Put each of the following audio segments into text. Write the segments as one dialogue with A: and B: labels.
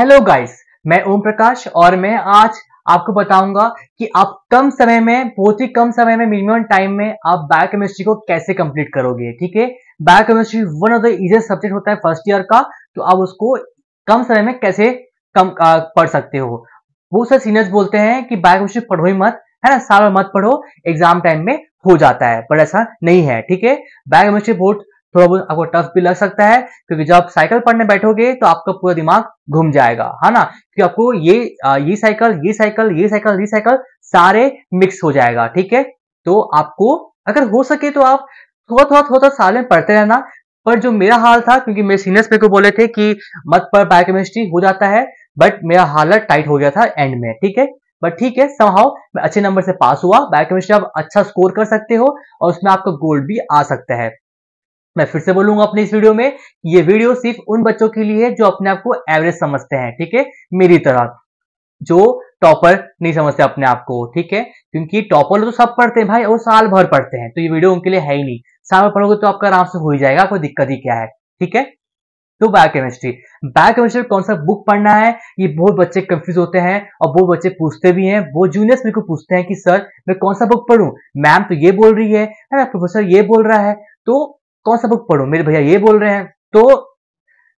A: hello guys मैं ओम प्रकाश और मैं आज आपको बताऊंगा कि आप कम समय में बहुत ही कम समय में मिनिमम टाइम में आप बायोकेमिस्ट्री को कैसे कंप्लीट करोगे ठीक है biochemistry one of the easiest subject होता है फर्स्ट ईयर का तो आप उसको कम समय में कैसे कम आ, पढ़ सकते हो बहुत सारे सीनियर्स बोलते हैं कि बायोकेमिस्ट्री पढ़ो ही मत है ना साल मत पढ़ो एग्जाम टाइम में हो जाता है पर ऐसा नहीं है ठीक है बायोकेमिस्ट्री बहुत थोड़ा बहुत आपको टफ भी लग सकता है क्योंकि जब आप साइकिल पढ़ने बैठोगे तो आपका पूरा दिमाग घूम जाएगा है ना कि आपको ये ये साइकिल ये साइकिल ये साइकिल ये साइकिल सारे मिक्स हो जाएगा ठीक है तो आपको अगर हो सके तो आप थोड़ा थोड़ा थोड़ा थोड़ा साल में पढ़ते रहना पर जो मेरा हाल था क्योंकि मेरे सीनियर्स मेरे को बोले थे कि मत पर बायोकेमिस्ट्री हो जाता है बट मेरा हालत टाइट हो गया था एंड में ठीक है बट ठीक है समहाउ मैं अच्छे नंबर से पास हुआ बायोकेमिस्ट्री आप अच्छा स्कोर कर सकते हो और उसमें आपका गोल्ड भी आ सकता है मैं फिर से बोलूंगा अपने इस वीडियो में ये वीडियो सिर्फ उन बच्चों के लिए है जो अपने आप को एवरेज समझते हैं ठीक है मेरी तरह जो टॉपर नहीं समझते अपने आप को ठीक है क्योंकि टॉपर तो सब पढ़ते हैं भाई वो साल भर पढ़ते हैं तो ये वीडियो उनके लिए है ही नहीं साल भर पढ़ोगे तो आपका आराम से हो ही जाएगा कोई दिक्कत ही क्या है ठीक है तो बायोकेमिस्ट्री बायोकेमिस्ट्री कौन सा बुक पढ़ना है ये बहुत बच्चे कंफ्यूज होते हैं और वो बच्चे पूछते भी हैं वो जूनियर्स मेरे को पूछते हैं कि सर मैं कौन सा बुक पढ़ू मैम तो ये बोल रही है ना प्रोफेसर ये बोल रहा है तो कौन सा बुक पढ़ू मेरे भैया ये बोल रहे हैं तो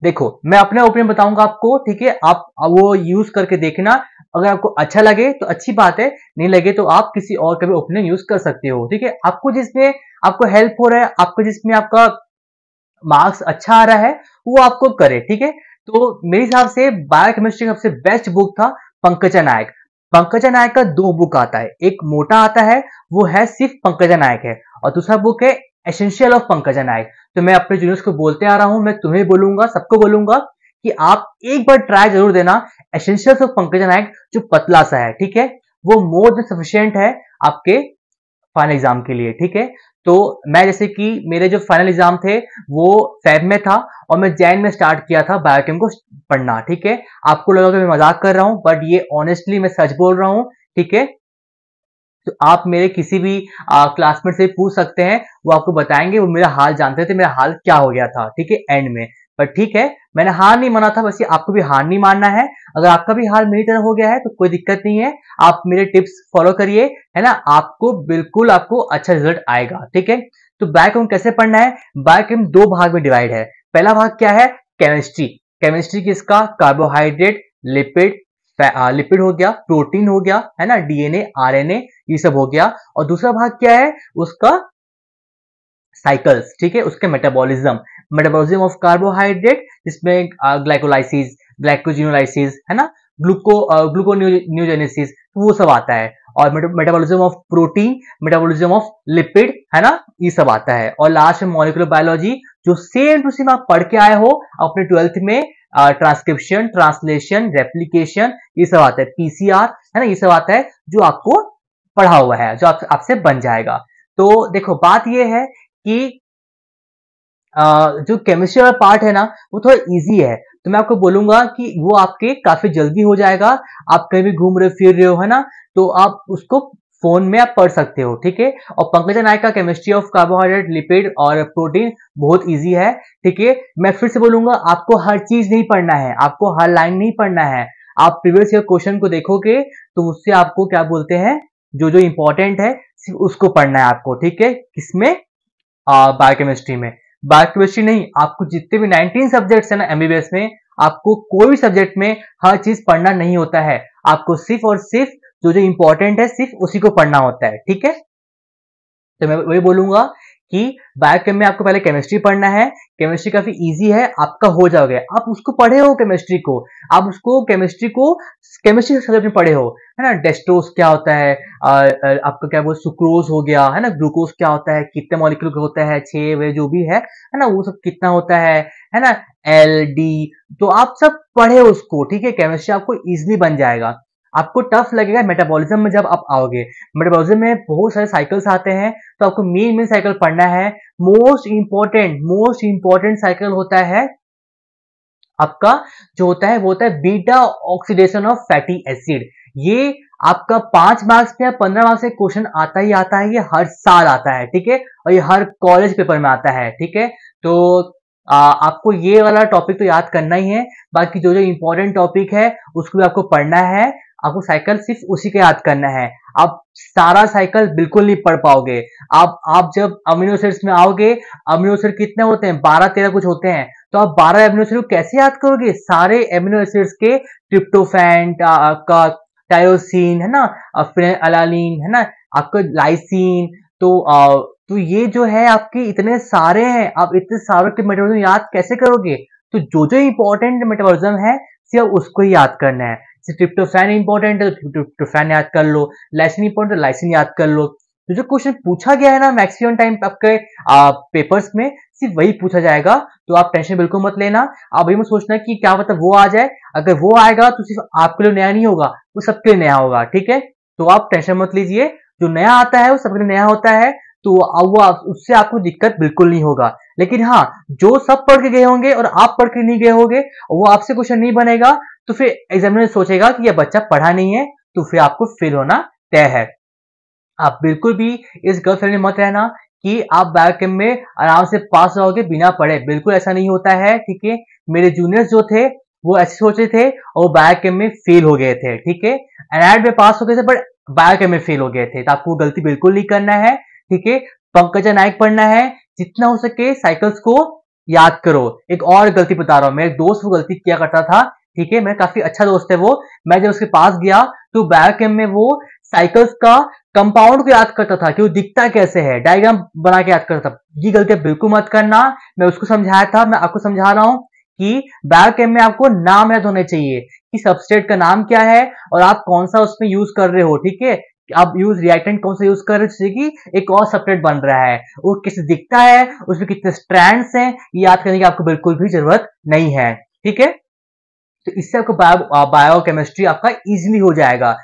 A: देखो मैं अपना ओपिनियन बताऊंगा आपको ठीक है आप वो यूज करके देखना अगर आपको अच्छा लगे तो अच्छी बात है नहीं लगे तो आप किसी और का भी ओपिनियन यूज कर सकते हो ठीक है आपको जिसमें आपको हेल्प हो रहा है आपको जिसमें आपका मार्क्स अच्छा आ रहा है वो आपको करे ठीक है तो मेरे हिसाब से बायो केमिस्ट्री का सबसे बेस्ट बुक था पंकजा नायक पंकजा नायक का दो बुक आता है एक मोटा आता है वो है सिर्फ पंकजा नायक है और दूसरा बुक है एसेंशियल ऑफ पंकजा नायक तो मैं अपने जूनियर्स को बोलते आ रहा हूं मैं तुम्हें बोलूंगा सबको बोलूंगा कि आप एक बार ट्राई जरूर देना एसेंशियल ऑफ पंकजा नायक जो पतला सा है ठीक है वो मोर देन सफिशियंट है आपके फाइनल एग्जाम के लिए ठीक है तो मैं जैसे कि मेरे जो फाइनल एग्जाम थे वो फैब में था और मैं जैन में स्टार्ट किया था बायोटेम को पढ़ना ठीक है आपको लगा कि मैं मजाक कर रहा हूँ बट ये ऑनेस्टली मैं सच बोल रहा हूँ ठीक है तो आप मेरे किसी भी क्लासमेट से पूछ सकते हैं वो आपको बताएंगे वो मेरा हाल जानते थे मेरा हाल क्या हो गया था ठीक है एंड में पर ठीक है मैंने हार नहीं माना था वैसे आपको भी हार नहीं मानना है अगर आपका भी हाल मेरी तरह हो गया है तो कोई दिक्कत नहीं है आप मेरे टिप्स फॉलो करिए है ना आपको बिल्कुल आपको अच्छा रिजल्ट आएगा ठीक है तो बायोकेम कैसे पढ़ना है बायोकेम दो भाग में डिवाइड है पहला भाग क्या है केमिस्ट्री केमिस्ट्री किसका कार्बोहाइड्रेट लिपिड लिपिड हो गया प्रोटीन हो गया है ना डीएनए आरएनए ये सब हो गया और दूसरा भाग क्या है उसका साइकल्स ठीक है उसके मेटाबॉलिज्म मेटाबॉलिज्म ऑफ कार्बोहाइड्रेट जिसमें ग्लाइकोलाइसिस ग्लाइकोजिनोलाइसिस है ना ग्लूको ग्लूको न्यूजेनेसिस वो सब आता है और metabolism of protein metabolism of lipid है ना ये सब आता है और लास्ट में मॉलिकुलर बायोलॉजी जो सेम टू सेम आप पढ़ के आए हो अपने ट्वेल्थ में ट्रांसक्रिप्शन ट्रांसलेशन रेप्लीकेशन ये सब आता है पीसीआर है ना ये सब आता है जो आपको पढ़ा हुआ है जो आप, आपसे बन जाएगा तो देखो बात यह है कि आ, जो केमिस्ट्री वाला पार्ट है ना वो थोड़ा इजी है तो मैं आपको बोलूंगा कि वो आपके काफी जल्दी हो जाएगा आप कहीं भी घूम रहे हो फिर रहे हो है ना तो आप उसको फोन में आप पढ़ सकते हो ठीक है और पंकजा नायक का केमिस्ट्री ऑफ कार्बोहाइड्रेट लिपिड और प्रोटीन बहुत इजी है ठीक है मैं फिर से बोलूंगा आपको हर चीज नहीं पढ़ना है आपको हर लाइन नहीं पढ़ना है आप प्रीवियस ईयर क्वेश्चन को देखोगे तो उससे आपको क्या बोलते हैं जो जो इंपॉर्टेंट है सिर्फ उसको पढ़ना है आपको ठीक है किसमें बायोकेमिस्ट्री में बायोकेमिस्ट्री नहीं आपको जितने भी नाइनटीन सब्जेक्ट है ना एमबीबीएस में आपको कोई भी सब्जेक्ट में हर चीज पढ़ना नहीं होता है आपको सिर्फ और सिर्फ जो जो इंपॉर्टेंट है सिर्फ उसी को पढ़ना होता है ठीक है तो मैं वही बोलूंगा कि बायोकेम में आपको पहले केमिस्ट्री पढ़ना है केमिस्ट्री काफी इजी है आपका हो जाओगे आप उसको पढ़े हो केमिस्ट्री को आप उसको केमिस्ट्री को केमिस्ट्री सब्जेक्ट में पढ़े हो है ना डेस्ट्रोस क्या होता है आ, आ, आपका क्या बोल सुक्रोज हो गया है ना ग्लूकोज क्या होता है कितने मॉलिक्यूल होता है छे वे जो भी है है ना वो सब कितना होता है है ना एल डी तो आप सब पढ़े उसको ठीक है केमिस्ट्री आपको इजिली बन जाएगा आपको टफ लगेगा मेटाबॉलिज्म में जब आप आओगे मेटाबॉलिज्म में बहुत सारे साइकिल्स आते हैं तो आपको मेन मेन साइकिल पढ़ना है most important most important cycle होता है आपका जो होता है वो होता है beta oxidation of fatty acid ये आपका पांच मार्क्स या पंद्रह मार्क्स का क्वेश्चन आता ही आता है ये हर साल आता है ठीक है और ये हर कॉलेज पेपर में आता है ठीक है तो आ, आपको ये वाला टॉपिक तो याद करना ही है बाकी जो जो इंपॉर्टेंट टॉपिक है उसको भी आपको पढ़ना है आपको साइकिल सिर्फ उसी के याद करना है आप सारा साइकिल बिल्कुल नहीं पढ़ पाओगे आप आप जब अमीनो में आओगे अमीनो कितने होते हैं बारह तेरह कुछ होते हैं तो आप बारह एमिनोसर को कैसे याद करोगे सारे एमिनो के ट्रिप्टोफैन का टायोसिन है ना फिर अलालीन है ना आपका लाइसिन तो आ, तो ये जो है आपके इतने सारे हैं आप इतने सारे के मेटाबॉलिज्म याद कैसे करोगे तो जो जो इंपॉर्टेंट मेटाबॉलिज्म है सिर्फ उसको ही याद करना है ट्रिप्टोफैन इंपॉर्टेंट है ट्रिप्टोफैन तो याद कर लो लाइसिन इंपॉर्टेंट है लाइसिन तो याद कर लो तो जो क्वेश्चन पूछा गया है ना मैक्सिमम टाइम आपके पेपर्स में सिर्फ वही पूछा जाएगा तो आप टेंशन बिल्कुल मत लेना आप ये मत सोचना कि क्या मतलब वो आ जाए अगर वो आएगा तो सिर्फ आपके लिए नया नहीं होगा वो सबके लिए नया होगा ठीक है तो आप टेंशन मत लीजिए जो नया आता है वो सबके लिए नया होता है तो वो आप, उससे आपको दिक्कत बिल्कुल नहीं होगा लेकिन हाँ जो सब पढ़ के गए होंगे और आप पढ़ के नहीं गए होंगे वो आपसे क्वेश्चन नहीं बनेगा तो फिर एग्जामिनर सोचेगा कि यह बच्चा पढ़ा नहीं है तो फिर आपको फेल होना तय है आप बिल्कुल भी इस गलत में मत रहना कि आप बायोकेम में आराम से पास रहोगे बिना पढ़े बिल्कुल ऐसा नहीं होता है ठीक है मेरे जूनियर्स जो थे वो ऐसे सोचे थे और बायोकेम में फेल हो गए थे ठीक है एनआईट में पास हो गए थे बट बायोकेम में फेल हो गए थे तो आपको गलती बिल्कुल नहीं करना है ठीक है पंकजा नायक पढ़ना है जितना हो सके साइकिल्स को याद करो एक और गलती बता रहा हूं मेरे दोस्त वो गलती किया करता था ठीक है मेरा काफी अच्छा दोस्त है वो मैं जब उसके पास गया तो बायोकेम में वो साइकिल्स का कंपाउंड को याद करता था कि वो दिखता कैसे है डायग्राम बना के याद करता था ये गलतियां बिल्कुल मत करना मैं उसको समझाया था मैं आपको समझा रहा हूं कि बायोकेम में आपको नाम याद होने चाहिए कि सबस्टेट का नाम क्या है और आप कौन सा उसमें यूज कर रहे हो ठीक है आप यूज रिएक्टेंट कौन सा यूज कर रहे जिससे कि एक और सब्सट्रेट बन रहा है वो कैसे दिखता है उसमें कितने स्ट्रैंड्स हैं ये याद करने की आपको बिल्कुल भी जरूरत नहीं है ठीक है तो इससे आपको बायो बायोकेमिस्ट्री आपका इजीली हो जाएगा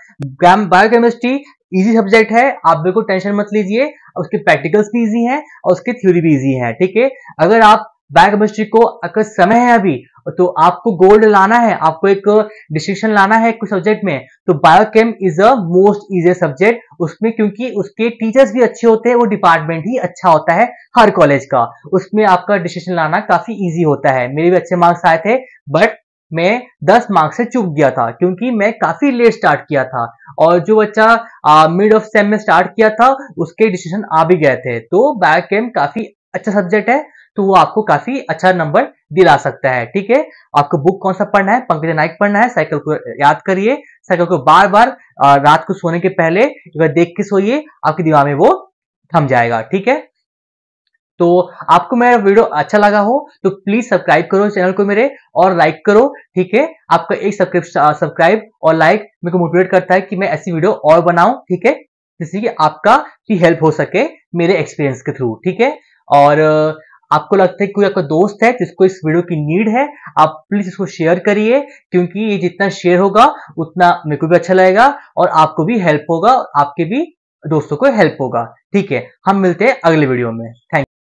A: बायोकेमिस्ट्री इजी सब्जेक्ट है आप बिल्कुल टेंशन मत लीजिए उसके प्रैक्टिकल्स भी इजी हैं और उसके थ्योरी भी इजी है ठीक है अगर आप बायोकेमिस्ट्री को अगर समय है अभी तो आपको गोल्ड लाना है आपको एक डिस्टिंक्शन लाना है कुछ सब्जेक्ट में तो biochem is a most easy subject उसमें क्योंकि उसके टीचर्स भी अच्छे होते हैं वो डिपार्टमेंट ही अच्छा होता है हर कॉलेज का उसमें आपका डिस्टिंक्शन लाना काफी ईजी होता है मेरे भी अच्छे मार्क्स आए थे बट मैं 10 मार्क्स से चुप गया था क्योंकि मैं काफी लेट स्टार्ट किया था और जो बच्चा मिड ऑफ सेम में स्टार्ट किया था उसके डिसीजन आ भी गए थे तो बायोकेम काफी अच्छा सब्जेक्ट है तो वो आपको काफी अच्छा नंबर दिला सकता है ठीक है आपको बुक कौन सा पढ़ना है पंकज नायक पढ़ना है साइकिल को याद करिए साइकिल को बार बार रात को सोने के पहले देख के सोइए आपके दिमाग में वो थम जाएगा ठीक है तो आपको मेरा वीडियो अच्छा लगा हो तो प्लीज सब्सक्राइब करो चैनल को मेरे और लाइक करो ठीक है आपका एक सब्सक्राइब और लाइक मेरे को मोटिवेट करता है कि मैं ऐसी वीडियो और बनाऊं ठीक है जिससे कि आपका भी हेल्प हो सके मेरे एक्सपीरियंस के थ्रू ठीक है और आपको लगता है कोई आपका दोस्त है जिसको इस वीडियो की नीड है आप प्लीज इसको शेयर करिए क्योंकि ये जितना शेयर होगा उतना मेरे को भी अच्छा लगेगा और आपको भी हेल्प होगा आपके भी दोस्तों को हेल्प होगा ठीक है हम मिलते हैं अगले वीडियो में थैंक